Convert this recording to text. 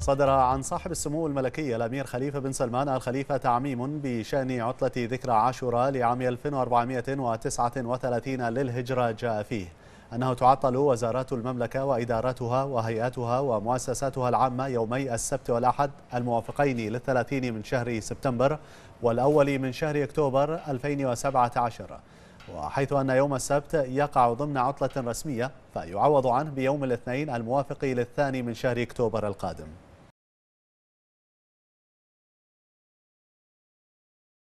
صدر عن صاحب السمو الملكي الأمير خليفة بن سلمان الخليفة تعميم بشأن عطلة ذكرى عاشوراء لعام 1439 للهجرة جاء فيه أنه تعطل وزارات المملكة وإداراتها وهيئاتها ومؤسساتها العامة يومي السبت والأحد الموافقين للثلاثين من شهر سبتمبر والأول من شهر أكتوبر 2017 وحيث أن يوم السبت يقع ضمن عطلة رسمية فيعوض عنه بيوم الاثنين الموافق للثاني من شهر أكتوبر القادم